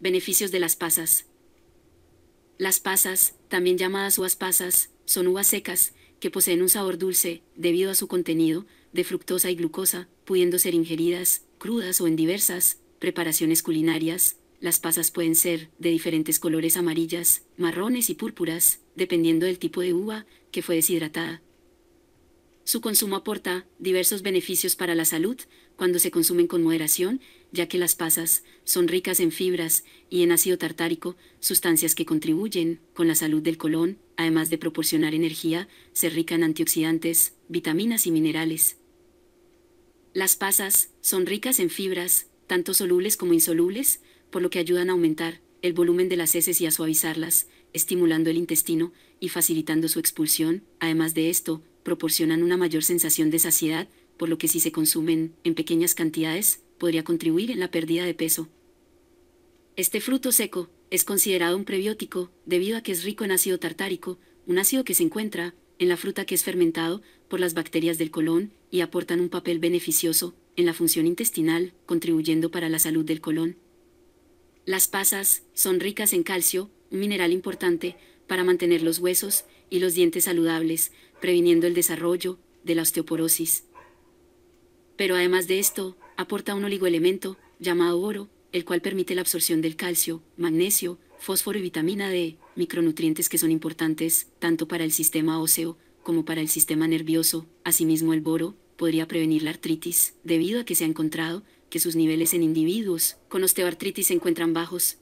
Beneficios de las pasas. Las pasas, también llamadas uvas pasas, son uvas secas, que poseen un sabor dulce, debido a su contenido, de fructosa y glucosa, pudiendo ser ingeridas, crudas o en diversas preparaciones culinarias. Las pasas pueden ser de diferentes colores amarillas, marrones y púrpuras, dependiendo del tipo de uva que fue deshidratada. Su consumo aporta diversos beneficios para la salud cuando se consumen con moderación, ya que las pasas son ricas en fibras y en ácido tartárico, sustancias que contribuyen con la salud del colon, además de proporcionar energía, se rica en antioxidantes, vitaminas y minerales. Las pasas son ricas en fibras, tanto solubles como insolubles, por lo que ayudan a aumentar el volumen de las heces y a suavizarlas, estimulando el intestino y facilitando su expulsión. Además de esto, proporcionan una mayor sensación de saciedad, por lo que si se consumen en pequeñas cantidades, podría contribuir en la pérdida de peso. Este fruto seco es considerado un prebiótico debido a que es rico en ácido tartárico, un ácido que se encuentra en la fruta que es fermentado por las bacterias del colon y aportan un papel beneficioso en la función intestinal, contribuyendo para la salud del colon. Las pasas son ricas en calcio, un mineral importante para mantener los huesos y los dientes saludables, previniendo el desarrollo de la osteoporosis. Pero además de esto, aporta un oligoelemento, llamado oro, el cual permite la absorción del calcio, magnesio, fósforo y vitamina D, micronutrientes que son importantes tanto para el sistema óseo como para el sistema nervioso. Asimismo, el boro podría prevenir la artritis, debido a que se ha encontrado que sus niveles en individuos con osteoartritis se encuentran bajos.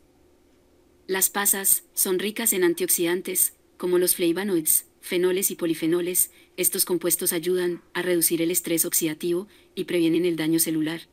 Las pasas son ricas en antioxidantes, como los flavonoides, fenoles y polifenoles, estos compuestos ayudan a reducir el estrés oxidativo y previenen el daño celular.